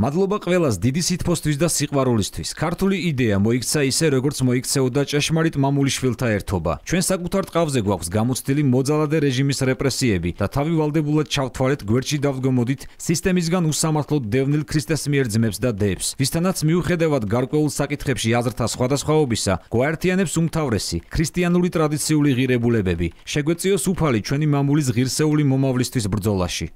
მადლობა ყველას დიდი სითფოსთვის და სიყვარულისთვის. ქართული იდეა მოიქცა ისე, როგორც მოიქცეოდა ჭეშმარიტ მამულიშვილთა ერთობა. ჩვენ საკუთარ ტყავზე გვაქვს გამოცდილი მოძალადე რეჟიმის რეპრესიები და თავი ვალდებულად ჩავთვალეთ გვერდში დავდგომოდით სისტემისგან უსამართლოდ დევნილ ქრისტეს მიერ ძმებს და დებს. ვისთანაც მიუხედავად გარკვეულ საკითხებში აზრთა სხვადასხვაობისა, გვაერთიანებს უმთავრესი ქრისტიანული ტრადიციული ღირებულებები. შეგვეციოს უფალი ჩვენი მამულის ღირსეული მომავლისთვის ბრძოლაში.